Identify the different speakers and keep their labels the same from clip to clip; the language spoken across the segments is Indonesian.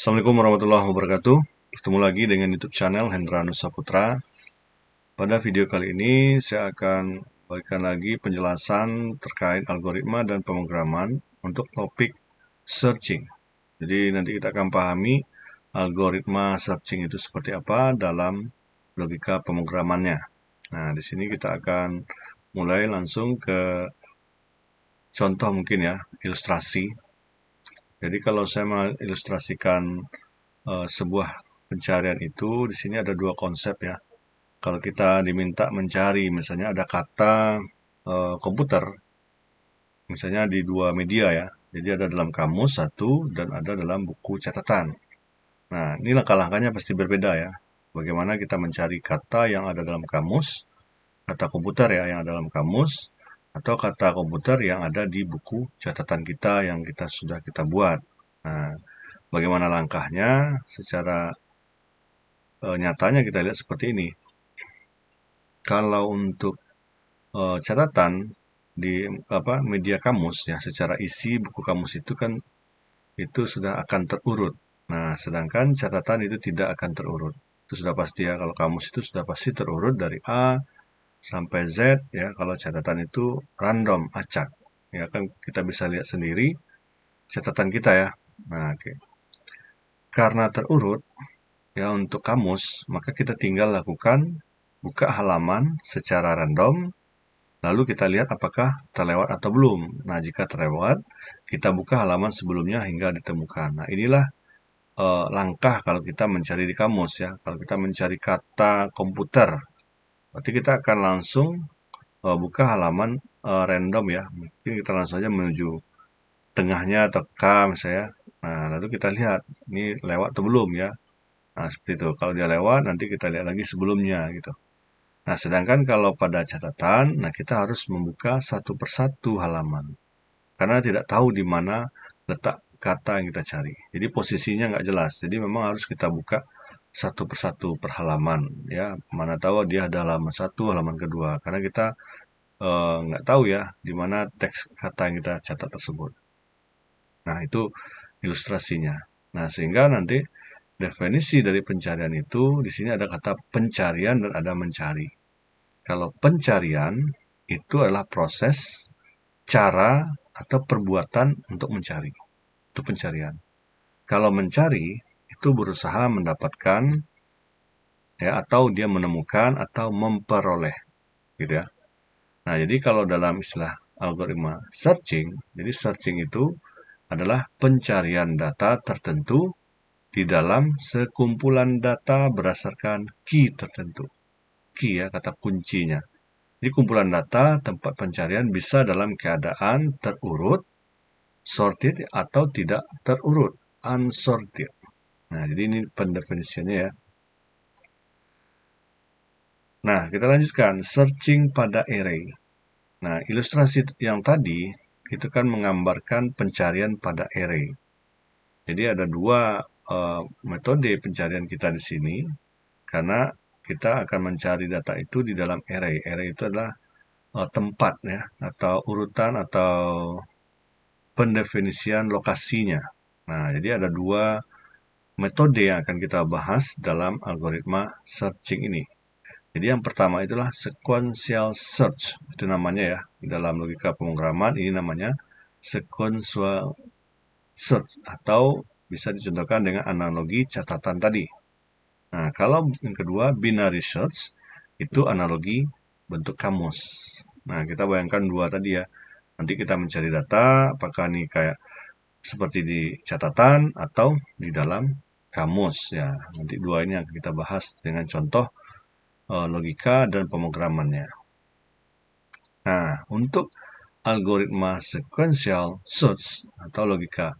Speaker 1: Assalamualaikum warahmatullahi wabarakatuh. Bertemu lagi dengan YouTube channel Hendra Nusa Putra. Pada video kali ini saya akan bagikan lagi penjelasan terkait algoritma dan pemrograman untuk topik searching. Jadi nanti kita akan pahami algoritma searching itu seperti apa dalam logika pemrogramannya. Nah, di sini kita akan mulai langsung ke contoh mungkin ya, ilustrasi jadi kalau saya mengilustrasikan uh, sebuah pencarian itu, di sini ada dua konsep ya. Kalau kita diminta mencari, misalnya ada kata uh, komputer, misalnya di dua media ya. Jadi ada dalam kamus satu dan ada dalam buku catatan. Nah, ini langkah-langkahnya pasti berbeda ya. Bagaimana kita mencari kata yang ada dalam kamus, kata komputer ya yang ada dalam kamus, atau kata komputer yang ada di buku catatan kita yang kita sudah kita buat. Nah, bagaimana langkahnya secara e, nyatanya kita lihat seperti ini. Kalau untuk e, catatan di apa media kamus ya secara isi buku kamus itu kan itu sudah akan terurut. Nah, sedangkan catatan itu tidak akan terurut. Itu sudah pasti ya kalau kamus itu sudah pasti terurut dari A sampai Z ya kalau catatan itu random acak ya kan kita bisa lihat sendiri catatan kita ya nah oke okay. karena terurut ya untuk kamus maka kita tinggal lakukan buka halaman secara random lalu kita lihat apakah terlewat atau belum nah jika terlewat kita buka halaman sebelumnya hingga ditemukan nah inilah eh, langkah kalau kita mencari di kamus ya kalau kita mencari kata komputer Nanti kita akan langsung uh, buka halaman uh, random ya. Mungkin kita langsung saja menuju tengahnya atau K misalnya. Ya. Nah, lalu kita lihat ini lewat atau belum ya. Nah, seperti itu. Kalau dia lewat, nanti kita lihat lagi sebelumnya gitu. Nah, sedangkan kalau pada catatan, nah kita harus membuka satu persatu halaman. Karena tidak tahu di mana letak kata yang kita cari. Jadi posisinya nggak jelas. Jadi memang harus kita buka satu persatu per halaman ya mana tahu dia ada halaman satu halaman kedua karena kita eh, nggak uh, tahu ya di mana teks kata yang kita catat tersebut nah itu ilustrasinya nah sehingga nanti definisi dari pencarian itu di sini ada kata pencarian dan ada mencari kalau pencarian itu adalah proses cara atau perbuatan untuk mencari itu pencarian kalau mencari itu berusaha mendapatkan ya atau dia menemukan atau memperoleh gitu ya. Nah, jadi kalau dalam istilah algoritma searching, jadi searching itu adalah pencarian data tertentu di dalam sekumpulan data berdasarkan key tertentu. Key ya kata kuncinya. Jadi kumpulan data tempat pencarian bisa dalam keadaan terurut, sorted atau tidak terurut, unsorted. Nah, jadi ini pendefinisiannya ya. Nah, kita lanjutkan. Searching pada array. Nah, ilustrasi yang tadi itu kan menggambarkan pencarian pada array. Jadi ada dua uh, metode pencarian kita di sini. Karena kita akan mencari data itu di dalam array. Array itu adalah uh, tempat ya atau urutan atau pendefinisian lokasinya. Nah, jadi ada dua metode yang akan kita bahas dalam algoritma searching ini. Jadi yang pertama itulah sequential search, itu namanya ya. Dalam logika pemrograman ini namanya sequential search atau bisa dicontohkan dengan analogi catatan tadi. Nah, kalau yang kedua binary search itu analogi bentuk kamus. Nah, kita bayangkan dua tadi ya. Nanti kita mencari data, apakah ini kayak seperti di catatan atau di dalam kamus ya. Nanti dua ini akan kita bahas dengan contoh uh, logika dan pemrogramannya. Nah, untuk algoritma sequential search atau logika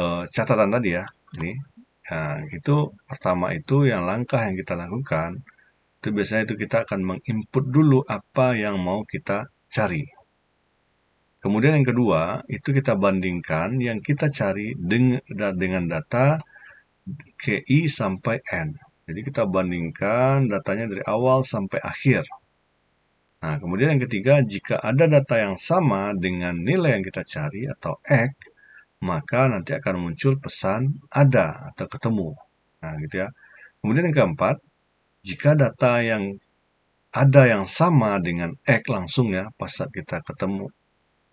Speaker 1: uh, catatan tadi ya, ini Nah, itu pertama itu yang langkah yang kita lakukan itu biasanya itu kita akan menginput dulu apa yang mau kita cari. Kemudian yang kedua, itu kita bandingkan yang kita cari dengan data KI sampai N. Jadi kita bandingkan datanya dari awal sampai akhir. Nah, kemudian yang ketiga, jika ada data yang sama dengan nilai yang kita cari atau X, maka nanti akan muncul pesan ada atau ketemu. Nah, gitu ya. Kemudian yang keempat, jika data yang ada yang sama dengan X langsung ya, pas saat kita ketemu.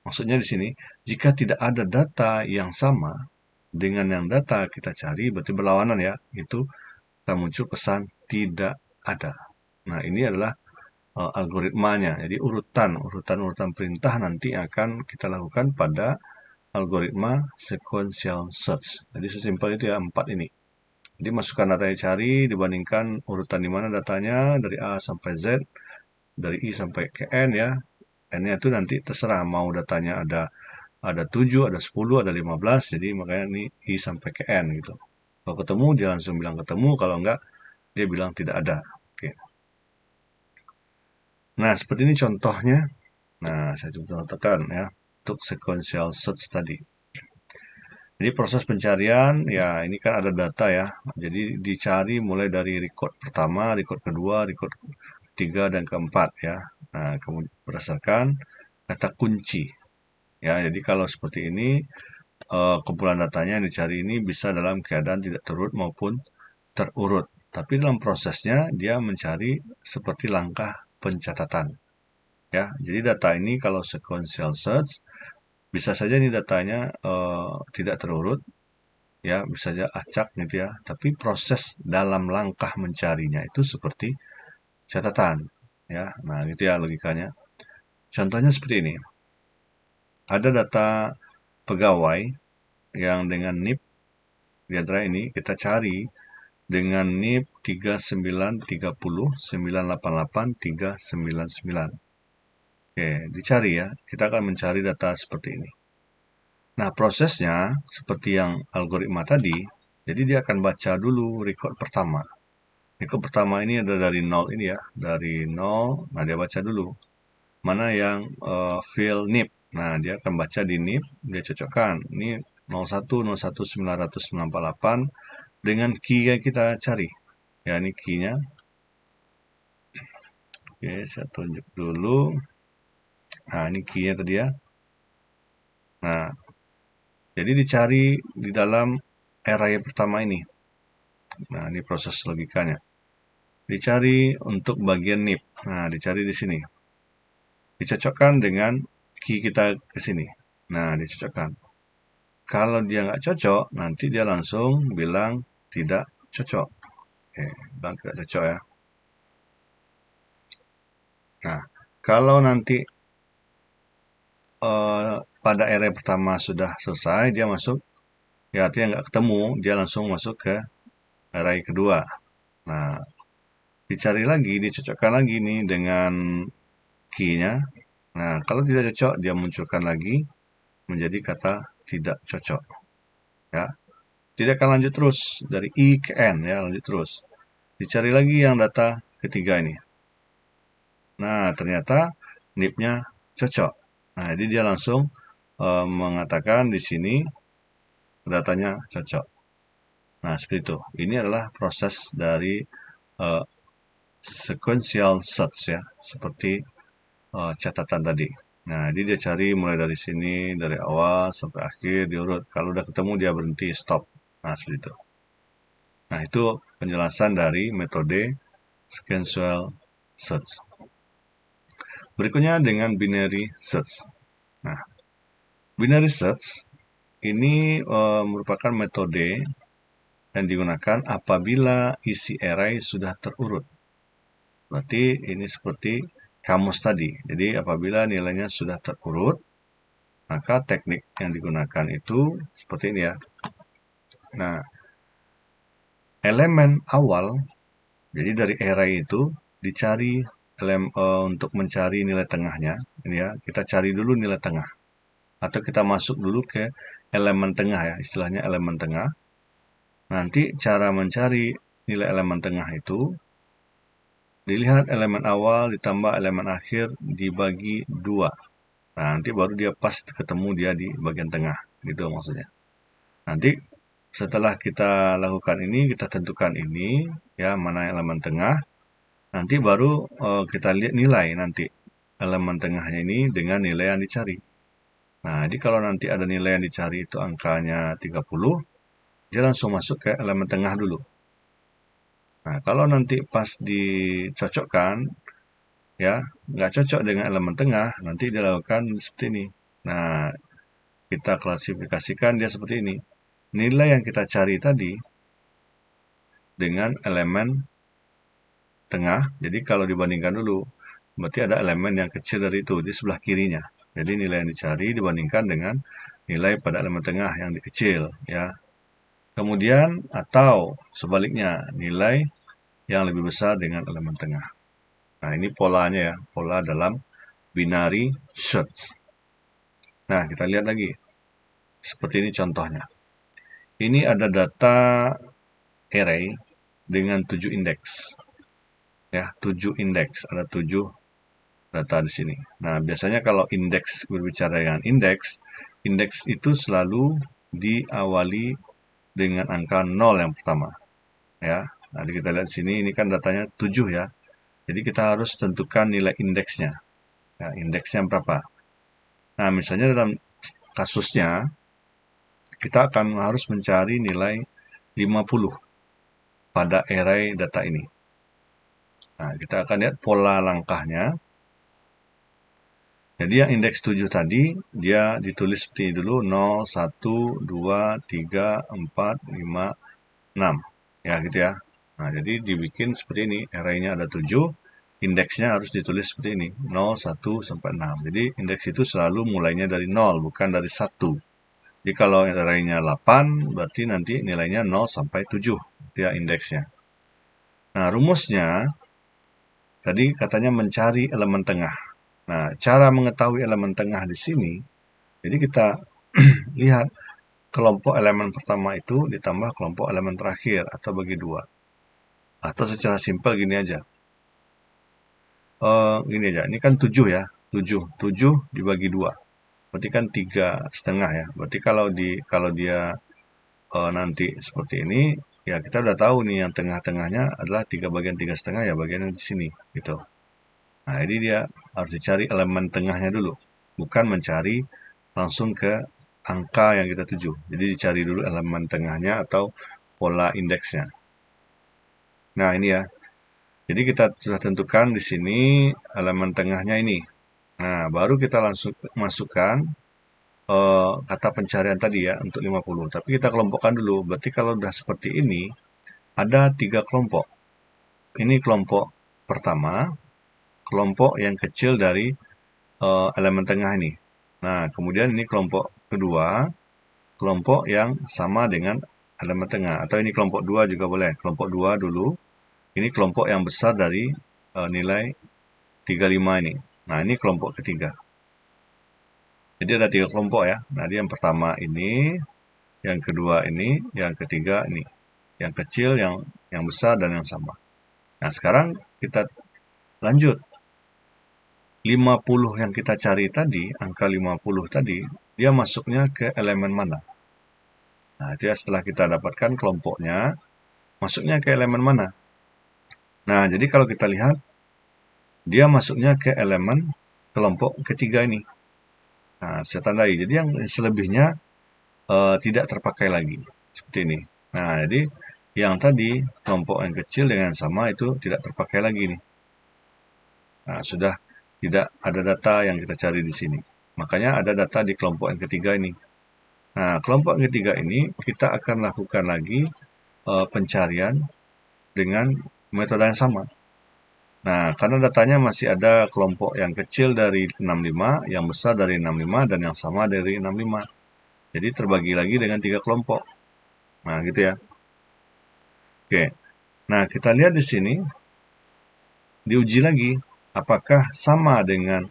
Speaker 1: Maksudnya di sini, jika tidak ada data yang sama, dengan yang data kita cari berarti berlawanan ya itu kita muncul pesan tidak ada nah ini adalah uh, algoritmanya jadi urutan urutan urutan perintah nanti akan kita lakukan pada algoritma sequential search jadi sesimpel itu ya empat ini jadi masukkan data yang cari dibandingkan urutan di mana datanya dari A sampai Z dari I sampai ke N ya N-nya itu nanti terserah mau datanya ada ada 7, ada 10, ada 15, jadi makanya ini I sampai ke N gitu. Kalau ketemu dia langsung bilang ketemu, kalau enggak dia bilang tidak ada. Oke. Nah, seperti ini contohnya. Nah, saya coba tekan ya untuk sequential search tadi. Jadi proses pencarian, ya ini kan ada data ya. Jadi dicari mulai dari record pertama, record kedua, record ketiga, dan keempat ya. Nah, kemudian berdasarkan kata kunci ya jadi kalau seperti ini uh, kumpulan datanya yang dicari ini bisa dalam keadaan tidak terurut maupun terurut tapi dalam prosesnya dia mencari seperti langkah pencatatan ya jadi data ini kalau sequential search bisa saja ini datanya uh, tidak terurut ya bisa saja acak gitu ya tapi proses dalam langkah mencarinya itu seperti catatan ya nah gitu ya logikanya contohnya seperti ini ada data pegawai yang dengan NIP di antara ini kita cari dengan NIP 3930 399 Oke, dicari ya. Kita akan mencari data seperti ini. Nah, prosesnya seperti yang algoritma tadi, jadi dia akan baca dulu record pertama. Record pertama ini ada dari nol ini ya, dari nol, nah dia baca dulu mana yang uh, eh, fill NIP Nah, dia akan baca di NIP, dia cocokkan. Ini 01019968 dengan key yang kita cari. Ya, ini key-nya. Oke, saya tunjuk dulu. Nah, ini key-nya tadi ya. Nah, jadi dicari di dalam array pertama ini. Nah, ini proses logikanya. Dicari untuk bagian NIP. Nah, dicari di sini. Dicocokkan dengan key kita ke sini. Nah, dicocokkan. Kalau dia nggak cocok, nanti dia langsung bilang tidak cocok. Oke, bilang tidak cocok ya. Nah, kalau nanti uh, pada area pertama sudah selesai, dia masuk, ya artinya nggak ketemu, dia langsung masuk ke area kedua. Nah, dicari lagi, dicocokkan lagi nih dengan key-nya, Nah, kalau tidak cocok, dia munculkan lagi menjadi kata tidak cocok. Ya, tidak akan lanjut terus dari I ke N ya, lanjut terus. Dicari lagi yang data ketiga ini. Nah, ternyata nipnya cocok. Nah, jadi dia langsung e, mengatakan di sini datanya cocok. Nah, seperti itu. Ini adalah proses dari e, sequential search ya, seperti uh, catatan tadi. Nah, jadi dia cari mulai dari sini, dari awal sampai akhir diurut. Kalau udah ketemu dia berhenti, stop. Nah, seperti itu. Nah, itu penjelasan dari metode sequential search. Berikutnya dengan binary search. Nah, binary search ini uh, merupakan metode yang digunakan apabila isi array sudah terurut. Berarti ini seperti kamus tadi. Jadi apabila nilainya sudah terurut, maka teknik yang digunakan itu seperti ini ya. Nah, elemen awal, jadi dari array itu dicari elem uh, untuk mencari nilai tengahnya, ini ya. Kita cari dulu nilai tengah, atau kita masuk dulu ke elemen tengah ya, istilahnya elemen tengah. Nanti cara mencari nilai elemen tengah itu Dilihat elemen awal ditambah elemen akhir dibagi dua. Nah, nanti baru dia pas ketemu dia di bagian tengah, gitu maksudnya. Nanti setelah kita lakukan ini, kita tentukan ini, ya mana elemen tengah. Nanti baru uh, kita lihat nilai nanti elemen tengahnya ini dengan nilai yang dicari. Nah, jadi kalau nanti ada nilai yang dicari itu angkanya 30, dia langsung masuk ke elemen tengah dulu. Nah, kalau nanti pas dicocokkan, ya, nggak cocok dengan elemen tengah, nanti dilakukan seperti ini. Nah, kita klasifikasikan dia seperti ini. Nilai yang kita cari tadi dengan elemen tengah, jadi kalau dibandingkan dulu, berarti ada elemen yang kecil dari itu di sebelah kirinya. Jadi nilai yang dicari dibandingkan dengan nilai pada elemen tengah yang dikecil, ya. Kemudian atau sebaliknya nilai yang lebih besar dengan elemen tengah. Nah, ini polanya ya, pola dalam binary search. Nah, kita lihat lagi. Seperti ini contohnya. Ini ada data array dengan 7 indeks. Ya, 7 indeks, ada 7 data di sini. Nah, biasanya kalau indeks berbicara dengan indeks, indeks itu selalu diawali dengan angka 0 yang pertama. Ya, Nah, jadi kita lihat sini, ini kan datanya 7 ya. Jadi kita harus tentukan nilai indeksnya. Ya, indeksnya berapa? Nah, misalnya dalam kasusnya, kita akan harus mencari nilai 50 pada array data ini. Nah, kita akan lihat pola langkahnya. Jadi yang indeks 7 tadi, dia ditulis seperti ini dulu, 0, 1, 2, 3, 4, 5, 6. Ya, gitu ya. Nah, jadi dibikin seperti ini, Array-nya ada 7, indeksnya harus ditulis seperti ini, 0, 1, sampai 6. Jadi indeks itu selalu mulainya dari 0, bukan dari 1. Jadi kalau array-nya 8, berarti nanti nilainya 0 sampai 7, itu ya indeksnya. Nah, rumusnya, tadi katanya mencari elemen tengah. Nah, cara mengetahui elemen tengah di sini, jadi kita lihat kelompok elemen pertama itu ditambah kelompok elemen terakhir atau bagi dua atau secara simpel gini aja uh, gini aja ini kan 7 ya 7 7 dibagi 2. berarti kan tiga setengah ya berarti kalau di kalau dia uh, nanti seperti ini ya kita udah tahu nih yang tengah-tengahnya adalah tiga bagian tiga setengah ya bagian yang di sini gitu nah ini dia harus dicari elemen tengahnya dulu bukan mencari langsung ke angka yang kita tuju jadi dicari dulu elemen tengahnya atau pola indeksnya Nah, ini ya. Jadi kita sudah tentukan di sini elemen tengahnya ini. Nah, baru kita langsung masukkan uh, kata pencarian tadi ya untuk 50. Tapi kita kelompokkan dulu. Berarti kalau sudah seperti ini, ada tiga kelompok. Ini kelompok pertama, kelompok yang kecil dari uh, eh, elemen tengah ini. Nah, kemudian ini kelompok kedua, kelompok yang sama dengan halaman tengah atau ini kelompok dua juga boleh kelompok dua dulu ini kelompok yang besar dari uh, nilai 35 ini nah ini kelompok ketiga jadi ada tiga kelompok ya nah yang pertama ini yang kedua ini yang ketiga ini yang kecil yang yang besar dan yang sama nah sekarang kita lanjut 50 yang kita cari tadi angka 50 tadi dia masuknya ke elemen mana Nah, dia setelah kita dapatkan kelompoknya, masuknya ke elemen mana? Nah, jadi kalau kita lihat, dia masuknya ke elemen kelompok ketiga ini. Nah, saya tandai. Jadi yang selebihnya uh, tidak terpakai lagi. Seperti ini. Nah, jadi yang tadi kelompok yang kecil dengan sama itu tidak terpakai lagi nih. Nah, sudah tidak ada data yang kita cari di sini. Makanya ada data di kelompok yang ketiga ini. Nah, kelompok ketiga ini kita akan lakukan lagi uh, pencarian dengan metode yang sama. Nah, karena datanya masih ada kelompok yang kecil dari 65, yang besar dari 65, dan yang sama dari 65. Jadi terbagi lagi dengan tiga kelompok. Nah, gitu ya. Oke. Nah, kita lihat di sini. Diuji lagi apakah sama dengan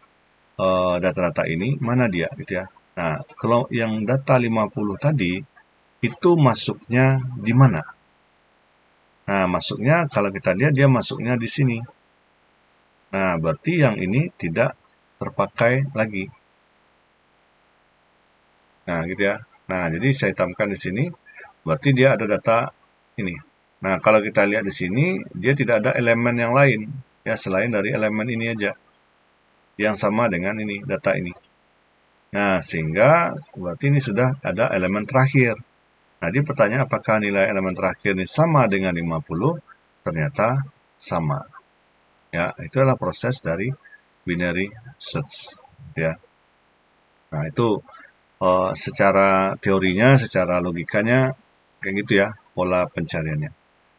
Speaker 1: eh, data-data uh, ini, mana dia, gitu ya. Nah, kalau yang data 50 tadi, itu masuknya di mana? Nah, masuknya kalau kita lihat dia masuknya di sini. Nah, berarti yang ini tidak terpakai lagi. Nah, gitu ya. Nah, jadi saya hitamkan di sini, berarti dia ada data ini. Nah, kalau kita lihat di sini, dia tidak ada elemen yang lain, ya, selain dari elemen ini aja. Yang sama dengan ini, data ini. Nah, sehingga berarti ini sudah ada elemen terakhir. Nah, di pertanyaan apakah nilai elemen terakhir ini sama dengan 50? Ternyata sama. Ya, itu adalah proses dari binary search. Ya. Nah, itu uh, secara teorinya, secara logikanya kayak gitu ya, pola pencariannya.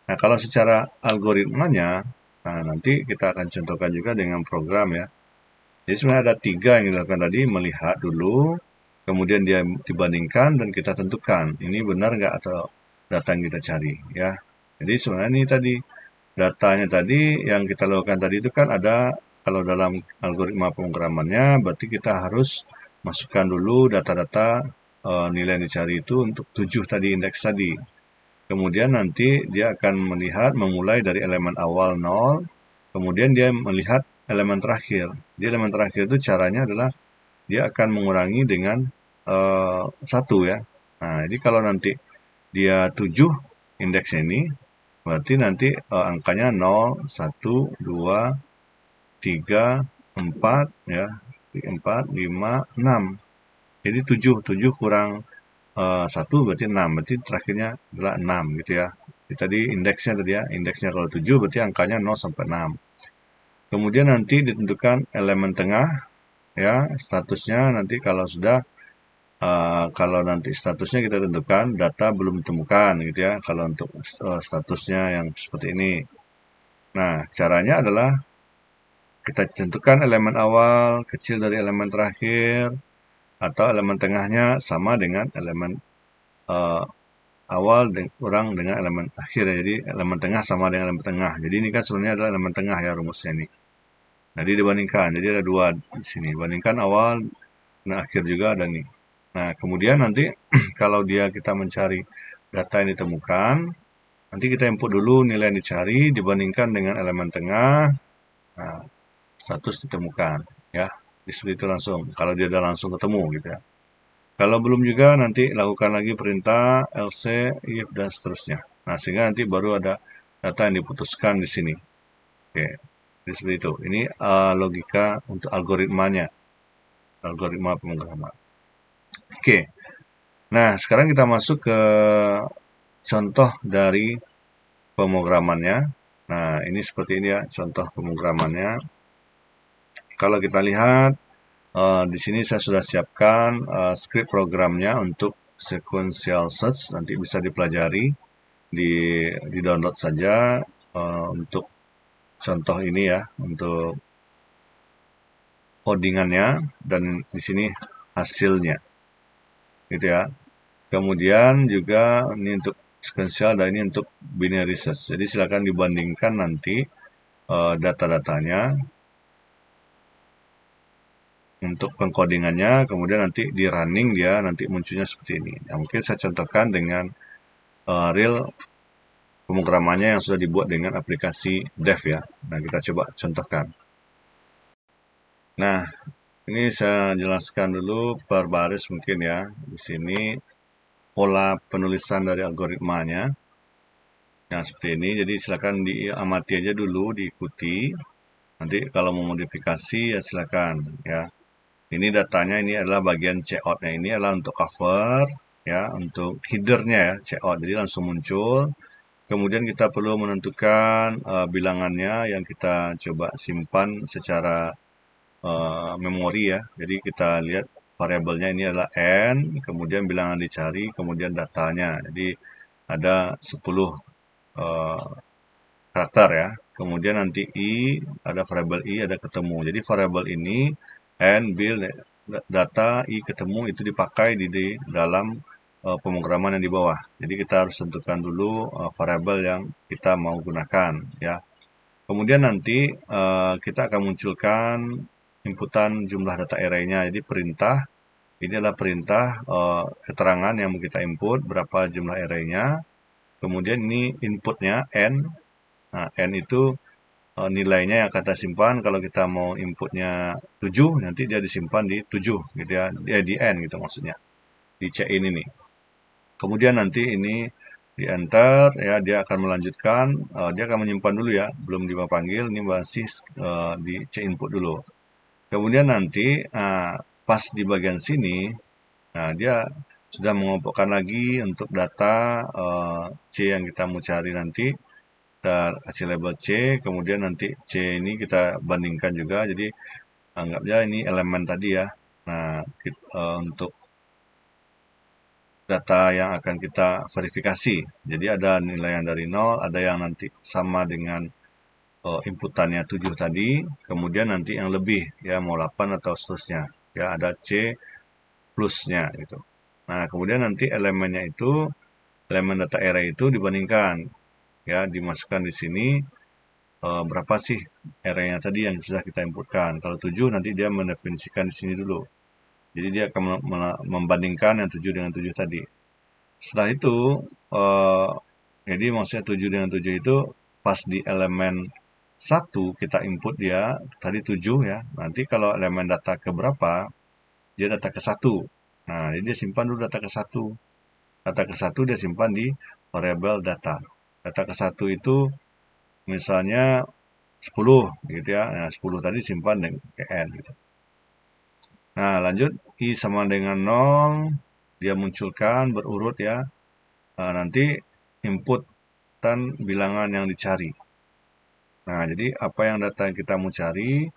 Speaker 1: Nah, kalau secara algoritmanya, nah nanti kita akan contohkan juga dengan program ya. Jadi sebenarnya ada tiga yang dilakukan tadi, melihat dulu, kemudian dia dibandingkan dan kita tentukan ini benar nggak atau data yang kita cari ya. Jadi sebenarnya ini tadi datanya tadi yang kita lakukan tadi itu kan ada kalau dalam algoritma pemrogramannya berarti kita harus masukkan dulu data-data e, nilai yang dicari itu untuk tujuh tadi indeks tadi. Kemudian nanti dia akan melihat memulai dari elemen awal 0, kemudian dia melihat elemen terakhir. Di elemen terakhir itu caranya adalah dia akan mengurangi dengan eh, satu uh, ya. Nah, jadi kalau nanti dia 7 indeks ini, berarti nanti uh, angkanya 0, 1, 2, 3, 4 ya, 4, 5, 6. Jadi 7, 7 kurang uh, eh, 1 berarti 6, berarti terakhirnya adalah 6 gitu ya. Jadi tadi indeksnya tadi ya, indeksnya kalau 7 berarti angkanya 0 sampai 6. Kemudian nanti ditentukan elemen tengah ya statusnya nanti kalau sudah uh, kalau nanti statusnya kita tentukan data belum ditemukan gitu ya kalau untuk uh, statusnya yang seperti ini. Nah, caranya adalah kita tentukan elemen awal kecil dari elemen terakhir atau elemen tengahnya sama dengan elemen uh, awal de kurang dengan elemen akhir jadi elemen tengah sama dengan elemen tengah jadi ini kan sebenarnya adalah elemen tengah ya rumusnya ini jadi nah, dibandingkan jadi ada dua di sini bandingkan awal dan nah, akhir juga ada nih nah kemudian nanti kalau dia kita mencari data yang ditemukan nanti kita input dulu nilai yang dicari dibandingkan dengan elemen tengah nah, status ditemukan ya seperti itu langsung kalau dia udah langsung ketemu gitu ya kalau belum juga nanti lakukan lagi perintah lc if dan seterusnya nah sehingga nanti baru ada data yang diputuskan di sini oke jadi seperti itu. Ini uh, logika untuk algoritmanya. Algoritma pemrograman. Oke. Nah, sekarang kita masuk ke contoh dari pemrogramannya. Nah, ini seperti ini ya contoh pemrogramannya. Kalau kita lihat uh, di sini saya sudah siapkan uh, script programnya untuk sequential search nanti bisa dipelajari di di download saja uh, untuk contoh ini ya untuk codingannya dan di sini hasilnya gitu ya kemudian juga ini untuk sequential dan ini untuk binary search jadi silahkan dibandingkan nanti uh, data-datanya untuk pengkodingannya kemudian nanti di running dia nanti munculnya seperti ini nah, mungkin saya contohkan dengan uh, real pemrogramannya yang sudah dibuat dengan aplikasi Dev ya. Nah, kita coba contohkan. Nah, ini saya jelaskan dulu per baris mungkin ya. Di sini pola penulisan dari algoritmanya. Nah, seperti ini. Jadi, silakan diamati aja dulu, diikuti. Nanti kalau mau modifikasi ya silakan ya. Ini datanya ini adalah bagian checkout-nya. Ini adalah untuk cover ya, untuk header-nya ya, checkout. Jadi langsung muncul Kemudian kita perlu menentukan uh, bilangannya yang kita coba simpan secara uh, memori ya. Jadi kita lihat variabelnya ini adalah n, kemudian bilangan dicari, kemudian datanya. Jadi ada 10 uh, eh, karakter ya. Kemudian nanti i, ada variabel i, ada ketemu. Jadi variabel ini n, bil, data, i, ketemu itu dipakai di, di dalam uh, pemrograman yang di bawah. Jadi kita harus tentukan dulu uh, variabel yang kita mau gunakan ya. Kemudian nanti uh, kita akan munculkan inputan jumlah data array-nya. Jadi perintah ini adalah perintah uh, keterangan yang mau kita input berapa jumlah array-nya. Kemudian ini inputnya n. Nah, n itu uh, nilainya yang kata simpan kalau kita mau inputnya 7 nanti dia disimpan di 7 gitu ya. Dia di n gitu maksudnya. Di c ini nih kemudian nanti ini di enter ya dia akan melanjutkan uh, dia akan menyimpan dulu ya belum dipanggil ini masih uh, di c input dulu kemudian nanti uh, pas di bagian sini nah dia sudah mengumpulkan lagi untuk data uh, c yang kita mau cari nanti kita kasih label c kemudian nanti c ini kita bandingkan juga jadi anggap anggapnya ini elemen tadi ya nah kita, uh, untuk data yang akan kita verifikasi. Jadi ada nilai yang dari 0, ada yang nanti sama dengan uh, inputannya 7 tadi, kemudian nanti yang lebih ya mau 8 atau seterusnya. Ya ada C plusnya gitu. Nah, kemudian nanti elemennya itu elemen data array itu dibandingkan ya dimasukkan di sini uh, berapa sih arraynya tadi yang sudah kita inputkan. Kalau 7 nanti dia mendefinisikan di sini dulu jadi dia akan membandingkan yang tujuh dengan tujuh tadi. Setelah itu, eh, jadi maksudnya tujuh dengan tujuh itu pas di elemen satu kita input dia, tadi tujuh ya. Nanti kalau elemen data ke berapa, dia data ke satu. Nah, jadi dia simpan dulu data ke satu. Data ke satu dia simpan di variable data. Data ke satu itu misalnya 10 gitu ya. Nah, 10 tadi simpan dengan ke N gitu. Nah, lanjut I sama dengan 0, dia munculkan berurut ya. Nah, nanti input dan bilangan yang dicari. Nah, jadi apa yang data yang kita mau cari,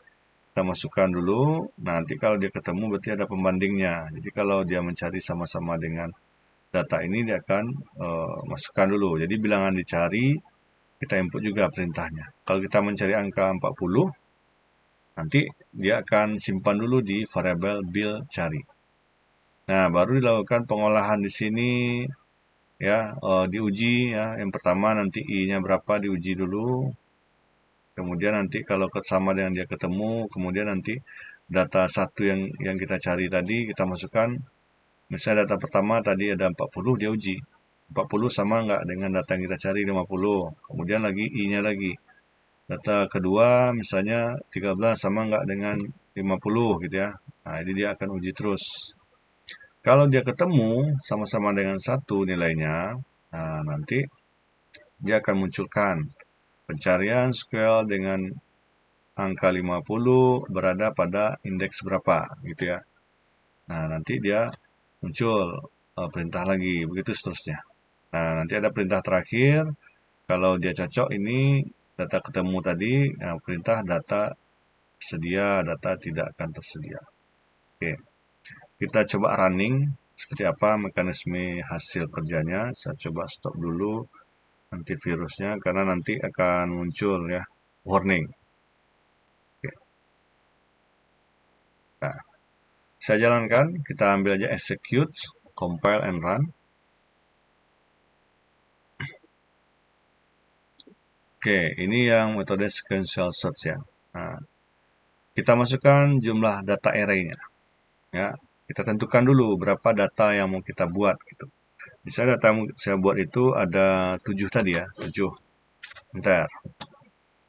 Speaker 1: kita masukkan dulu. Nah, nanti kalau dia ketemu berarti ada pembandingnya. Jadi kalau dia mencari sama-sama dengan data ini, dia akan uh, masukkan dulu. Jadi bilangan dicari, kita input juga perintahnya. Kalau kita mencari angka 40, Nanti dia akan simpan dulu di variabel bill cari. Nah, baru dilakukan pengolahan di sini ya, uh, diuji ya. Yang pertama nanti i-nya berapa diuji dulu. Kemudian nanti kalau sama dengan dia ketemu, kemudian nanti data satu yang yang kita cari tadi kita masukkan misalnya data pertama tadi ada 40 dia uji 40 sama enggak dengan data yang kita cari 50 kemudian lagi i nya lagi data kedua misalnya 13 sama enggak dengan 50 gitu ya nah ini dia akan uji terus kalau dia ketemu sama-sama dengan satu nilainya nah nanti dia akan munculkan pencarian sql dengan angka 50 berada pada indeks berapa gitu ya nah nanti dia muncul uh, perintah lagi begitu seterusnya nah nanti ada perintah terakhir kalau dia cocok ini data ketemu tadi nah, perintah data sedia data tidak akan tersedia oke kita coba running seperti apa mekanisme hasil kerjanya saya coba stop dulu antivirusnya karena nanti akan muncul ya warning oke. Nah, saya jalankan kita ambil aja execute compile and run Oke, ini yang metode sequential search ya. Nah, kita masukkan jumlah data array-nya. Ya, kita tentukan dulu berapa data yang mau kita buat gitu. Bisa data yang saya buat itu ada 7 tadi ya, 7. Bentar.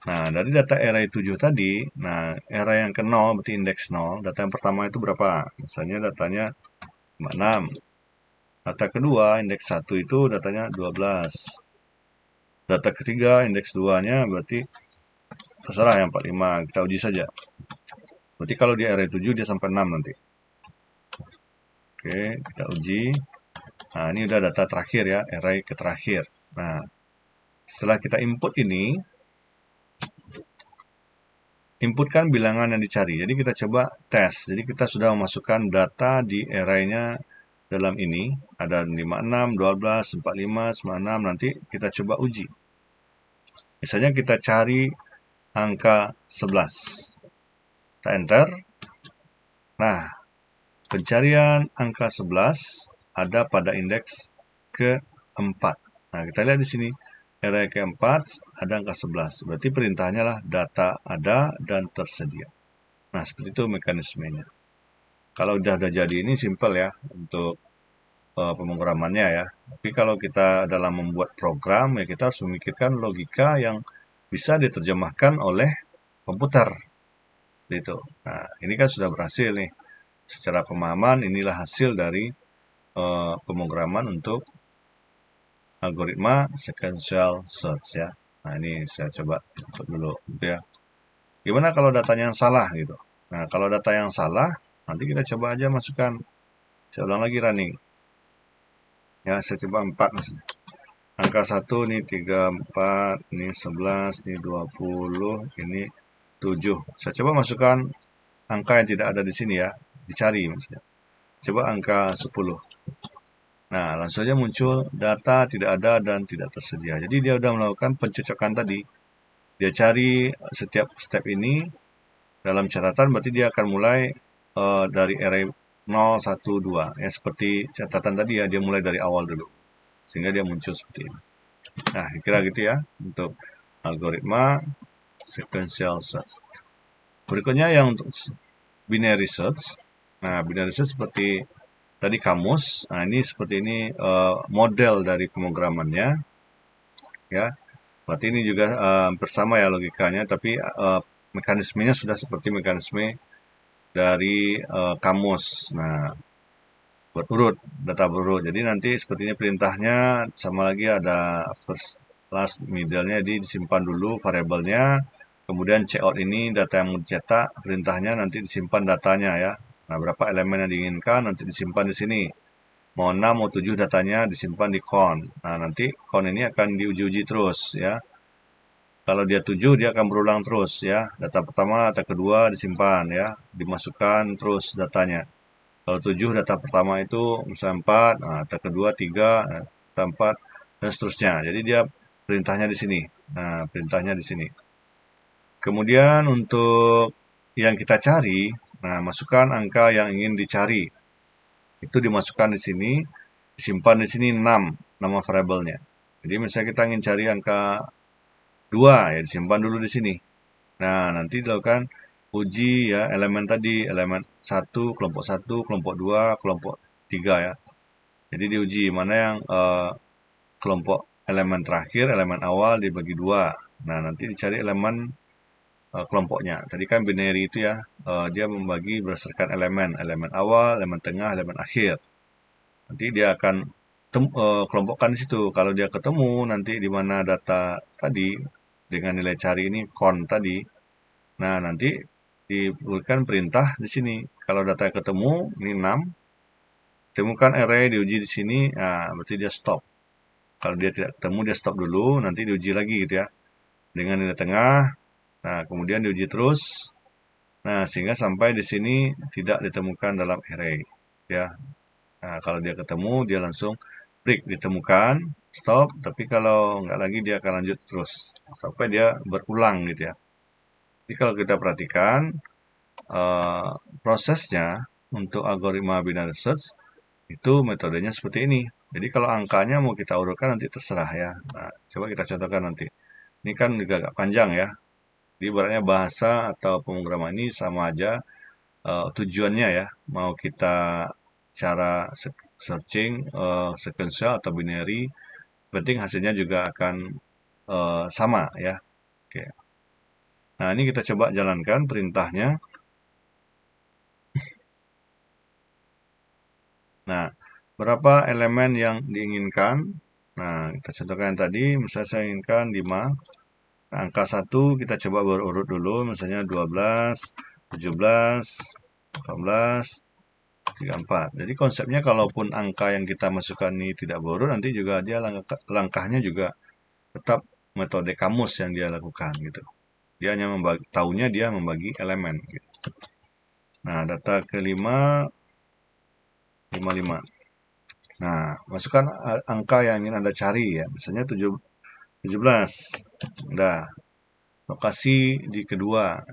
Speaker 1: Nah, dari data array 7 tadi, nah array yang ke 0 berarti indeks 0, data yang pertama itu berapa? Misalnya datanya 6. Data kedua indeks 1 itu datanya 12 data ketiga indeks 2 nya berarti terserah yang 45 kita uji saja berarti kalau di array 7 dia sampai 6 nanti oke kita uji nah ini udah data terakhir ya array ke terakhir nah setelah kita input ini inputkan bilangan yang dicari jadi kita coba tes jadi kita sudah memasukkan data di arraynya dalam ini ada 56, 12, 45, 96 nanti kita coba uji. Misalnya kita cari angka 11. Kita enter. Nah, pencarian angka 11 ada pada indeks keempat. Nah, kita lihat di sini area keempat ada angka 11. Berarti perintahnya lah data ada dan tersedia. Nah, seperti itu mekanismenya kalau udah udah jadi ini simple ya untuk uh, pemrogramannya ya tapi kalau kita dalam membuat program ya kita harus memikirkan logika yang bisa diterjemahkan oleh komputer itu nah ini kan sudah berhasil nih secara pemahaman inilah hasil dari uh, pemrograman untuk algoritma sequential search ya nah ini saya coba untuk dulu gitu ya gimana kalau datanya yang salah gitu nah kalau data yang salah Nanti kita coba aja masukkan. Saya ulang lagi running. Ya, saya coba 4 maksudnya. Angka 1, ini 34, ini 11, ini 20, ini 7. Saya coba masukkan angka yang tidak ada di sini ya. Dicari maksudnya. Coba angka 10. Nah, langsung saja muncul data tidak ada dan tidak tersedia. Jadi dia sudah melakukan pencocokan tadi. Dia cari setiap step ini dalam catatan berarti dia akan mulai uh, dari array 0, 1, 2 ya seperti catatan tadi ya dia mulai dari awal dulu sehingga dia muncul seperti ini nah kira gitu ya untuk algoritma sequential search berikutnya yang untuk binary search nah binary search seperti tadi kamus nah ini seperti ini uh, model dari pemrogramannya ya berarti ini juga uh, bersama ya logikanya tapi uh, mekanismenya sudah seperti mekanisme dari uh, kamus. Nah, berurut, data berurut. Jadi nanti sepertinya perintahnya sama lagi ada first, last, middle-nya jadi disimpan dulu variabelnya. Kemudian out ini data yang mau dicetak, perintahnya nanti disimpan datanya ya. Nah, berapa elemen yang diinginkan nanti disimpan di sini. Mau 6, mau 7 datanya disimpan di con. Nah, nanti con ini akan diuji-uji terus ya. Kalau dia 7 dia akan berulang terus ya. Data pertama, data kedua disimpan ya, dimasukkan terus datanya. Kalau 7 data pertama itu misalnya 4, nah, data kedua 3, nah, data 4 dan seterusnya. Jadi dia perintahnya di sini. Nah, perintahnya di sini. Kemudian untuk yang kita cari, nah masukkan angka yang ingin dicari. Itu dimasukkan di sini, disimpan di sini 6 nama variabelnya. Jadi misalnya kita ingin cari angka 2 ya disimpan dulu di sini. Nah, nanti dilakukan uji ya elemen tadi, elemen 1, kelompok 1, kelompok 2, kelompok 3 ya. Jadi diuji mana yang uh, kelompok elemen terakhir, elemen awal dibagi dua. Nah, nanti dicari elemen uh, kelompoknya. Tadi kan binary itu ya, uh, dia membagi berdasarkan elemen, elemen awal, elemen tengah, elemen akhir. Nanti dia akan kelompokkan di situ. Kalau dia ketemu nanti di mana data tadi dengan nilai cari ini kon tadi. Nah, nanti diberikan perintah di sini. Kalau data ketemu, ini 6. Temukan array diuji di sini, nah, berarti dia stop. Kalau dia tidak ketemu, dia stop dulu, nanti diuji lagi gitu ya. Dengan nilai tengah, nah kemudian diuji terus. Nah, sehingga sampai di sini tidak ditemukan dalam array. ya. Nah, kalau dia ketemu, dia langsung break ditemukan, stop tapi kalau nggak lagi dia akan lanjut terus sampai dia berulang gitu ya jadi kalau kita perhatikan uh, prosesnya untuk algoritma binary search itu metodenya seperti ini. Jadi kalau angkanya mau kita urutkan nanti terserah ya. Nah, coba kita contohkan nanti. Ini kan juga agak panjang ya. Jadi ibaratnya bahasa atau pemrograman ini sama aja uh, tujuannya ya. Mau kita cara searching uh, eh, sequential atau binary penting hasilnya juga akan uh, sama ya. Oke. Nah, ini kita coba jalankan perintahnya. Nah, berapa elemen yang diinginkan? Nah, kita contohkan tadi, misalnya saya inginkan 5. Nah, angka 1 kita coba berurut dulu, misalnya 12, 17, 18, 34. Jadi konsepnya kalaupun angka yang kita masukkan ini tidak boros, nanti juga dia langkah, langkahnya juga tetap metode kamus yang dia lakukan gitu. Dia hanya membagi, tahunya dia membagi elemen. Gitu. Nah, data kelima lima lima Nah, masukkan angka yang ingin Anda cari ya. Misalnya tujuh 17. Nah, lokasi di kedua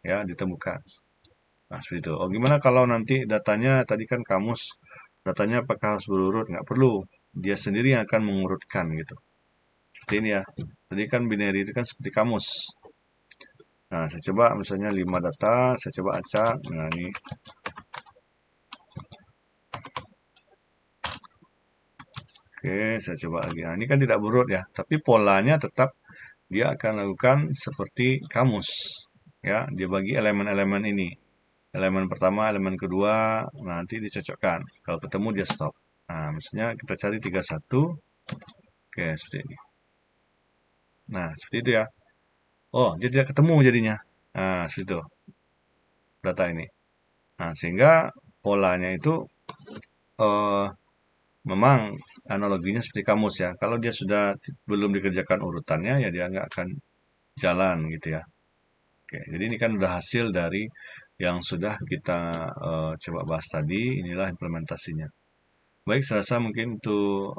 Speaker 1: ya ditemukan. Nah, seperti itu. Oh, gimana kalau nanti datanya tadi kan kamus, datanya apakah harus berurut? Nggak perlu. Dia sendiri yang akan mengurutkan gitu. Seperti ini ya. Tadi kan binary itu kan seperti kamus. Nah, saya coba misalnya 5 data, saya coba acak. Nah, ini Oke, saya coba lagi. Nah, ini kan tidak berurut ya, tapi polanya tetap dia akan lakukan seperti kamus. Ya, dia bagi elemen-elemen ini elemen pertama, elemen kedua, nanti dicocokkan. Kalau ketemu dia stop. Nah, misalnya kita cari 31. Oke, seperti ini. Nah, seperti itu ya. Oh, jadi dia ketemu jadinya. Nah, seperti itu. Data ini. Nah, sehingga polanya itu uh, memang analoginya seperti kamus ya. Kalau dia sudah belum dikerjakan urutannya, ya dia nggak akan jalan gitu ya. Oke, jadi ini kan udah hasil dari yang sudah kita uh, coba bahas tadi, inilah implementasinya. Baik, saya rasa mungkin itu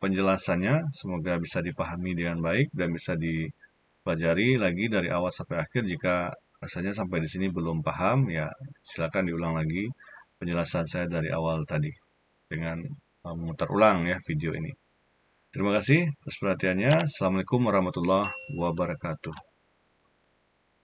Speaker 1: penjelasannya, semoga bisa dipahami dengan baik dan bisa dipelajari lagi dari awal sampai akhir. Jika rasanya sampai di sini belum paham, ya silakan diulang lagi penjelasan saya dari awal tadi dengan eh, memutar ulang ya video ini. Terima kasih atas perhatiannya. Assalamualaikum warahmatullahi wabarakatuh.